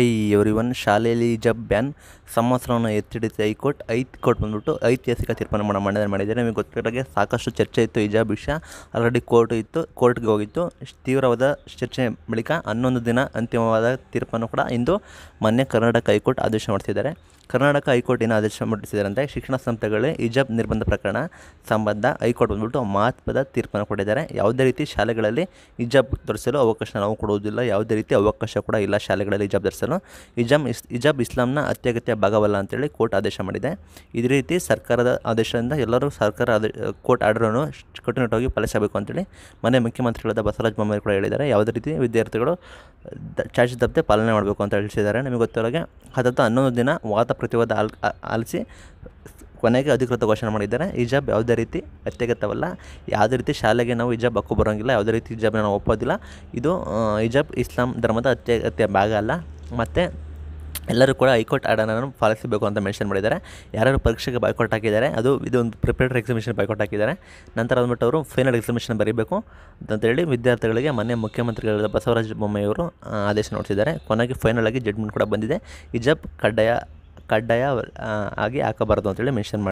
I every one ಶಾಲೆಯಲ್ಲಿ ಜಬ್ ban ಸಮಸ್ಯೆಯನ್ನು ಎತ್ತಿಡಿದ high court ಐತ್ ಕೋರ್ಟ್ ಬಂದ್ಬಿಟ್ಟು ಐತಿಹಾಸಿಕ ತೀರ್ಪನ್ನು ಮಾಡಿದ ಮಾಡಿದ್ದಾರೆ ನಿಮಗೆ ಗೊತ್ತಿರೋರಿಗೆ ಸಾಕಷ್ಟು ಚರ್ಚೆ ಇತ್ತು ಈ ವಿಷಯ ಆಲ್ರೆಡಿ ಕೋರ್ಟ್ ಇತ್ತು ಕೋರ್ಟ್ಗೆ ಹೋಗಿತ್ತು ತೀವ್ರವಾದ ಚರ್ಚೆ ಬಳಿಕ ಹನ್ನೊಂದು ದಿನ ಅಂತಿಮವಾದ ತೀರ್ಪನ್ನು ಕೂಡ ಇಂದು ಮೊನ್ನೆ ಕರ್ನಾಟಕ ಹೈಕೋರ್ಟ್ ಆದೇಶ ಮಾಡ್ತಿದ್ದಾರೆ ಕರ್ನಾಟಕ ಹೈಕೋರ್ಟ್ ಏನು ಆದೇಶ ಹೊರಡಿಸಿದ್ದಾರೆ ಶಿಕ್ಷಣ ಸಂಸ್ಥೆಗಳೇ ಹಿಜಾಬ್ ನಿರ್ಬಂಧ ಪ್ರಕರಣ ಸಂಬಂಧ ಹೈಕೋರ್ಟ್ ಬಂದ್ಬಿಟ್ಟು ಮಹತ್ವದ ತೀರ್ಪನ್ನು ಕೊಟ್ಟಿದ್ದಾರೆ ಯಾವುದೇ ರೀತಿ ಶಾಲೆಗಳಲ್ಲಿ ಹಿಜಾಬ್ ಧರಿಸಲು ಅವಕಾಶ ನಾವು ಕೊಡುವುದಿಲ್ಲ ಯಾವುದೇ ರೀತಿ ಅವಕಾಶ ಕೂಡ ಇಲ್ಲ ಶಾಲೆಗಳಲ್ಲಿ ಹಿಜಾಬ್ ಧರಿಸಲು ಸಲ್ಲಿಸಲು ಇಜಾಮ್ ಇಸ್ ಇಜಾಬ್ ಇಸ್ಲಾಂನ ಅತ್ಯಗತ್ಯ ಭಾಗವಲ್ಲ ಅಂತೇಳಿ ಕೋರ್ಟ್ ಆದೇಶ ಮಾಡಿದೆ ಇದೇ ರೀತಿ ಸರ್ಕಾರದ ಆದೇಶದಿಂದ ಎಲ್ಲರೂ ಸರ್ಕಾರ ಕೋರ್ಟ್ ಕೋರ್ಟ್ ಆರ್ಡರನ್ನು ಕಟ್ಟುನಿಟ್ಟಾಗಿ ಪಾಲಿಸಬೇಕು ಅಂತೇಳಿ ಮನೆ ಮುಖ್ಯಮಂತ್ರಿಗಳಾದ ಬಸವರಾಜ ಬೊಮ್ಮಾಯಿ ಕೂಡ ಹೇಳಿದ್ದಾರೆ ಯಾವುದೇ ರೀತಿ ವಿದ್ಯಾರ್ಥಿಗಳು ಚಾರ್ಜ್ ತಪ್ಪದೆ ಪಾಲನೆ ಮಾಡಬೇಕು ಅಂತ ತಿಳಿಸಿದ್ದಾರೆ ನಿಮಗೆ ಗೊತ್ತಿರೋಗೆ ಹತ್ತ ಹನ್ನೊಂದು ದಿನ ವಾದ ಪ್ರತಿವಾದ ಆಲ್ ಆಲಿಸಿ ಕೊನೆಗೆ ಅಧಿಕೃತ ಘೋಷಣೆ ಮಾಡಿದ್ದಾರೆ ಹಿಜಾಬ್ ಯಾವುದೇ ರೀತಿ ಅತ್ಯಗತ್ಯವಲ್ಲ ಯಾವುದೇ ರೀತಿ ಶಾಲೆಗೆ ನಾವು ಹಿಜಾಬ್ ಹಾಕೋ ಬರೋಂಗಿಲ್ಲ ಯಾವುದೇ ರೀತಿ ಹಿಜಾಬ್ನ ನಾವು ಒಪ್ಪೋದಿಲ್ಲ ಇದು ಹಿಜಾಬ್ ಇಸ್ಲಾಂ ಧರ್ಮದ ಅತ್ಯಗತ್ಯ ಭಾಗ ಅಲ್ಲ ಮತ್ತು ಎಲ್ಲರೂ ಕೂಡ ಹೈಕೋರ್ಟ್ ಆರ್ಡರನ್ನು ಪಾಲಿಸಬೇಕು ಅಂತ ಮೆನ್ಷನ್ ಮಾಡಿದ್ದಾರೆ ಯಾರು ಪರೀಕ್ಷೆಗೆ ಬಾಯ್ಕೋಟ್ ಹಾಕಿದ್ದಾರೆ ಅದು ಇದೊಂದು ಪ್ರಿಪೇರ್ಡ್ ಎಕ್ಸಿಮಿಷನ್ ಬಾಯ್ಕೋಟ್ ಹಾಕಿದ್ದಾರೆ ನಂತರ ಅಂದ್ಬಿಟ್ಟು ಅವರು ಫೈನಲ್ ಎಕ್ಸಿಮಿಷನ್ ಬರೀಬೇಕು ಅಂತೇಳಿ ವಿದ್ಯಾರ್ಥಿಗಳಿಗೆ ಮೊನ್ನೆ ಮುಖ್ಯಮಂತ್ರಿಗಳಾದ ಬಸವರಾಜ ಬೊಮ್ಮಾಯಿಯವರು ಆದೇಶ ನೋಡಿಸಿದ್ದಾರೆ ಕೊನೆಗೆ ಫೈನಲ್ ಆಗಿ ಜಡ್ಮೆಂಟ್ ಕೂಡ ಬಂದಿದೆ ಜಪ್ ಕಡ್ಡಾಯ ಕಡ್ಡಾಯ ಆಗಿ ಹಾಕಬಾರ್ದು ಅಂತೇಳಿ ಮೆನ್ಷನ್ ಮಾಡಿ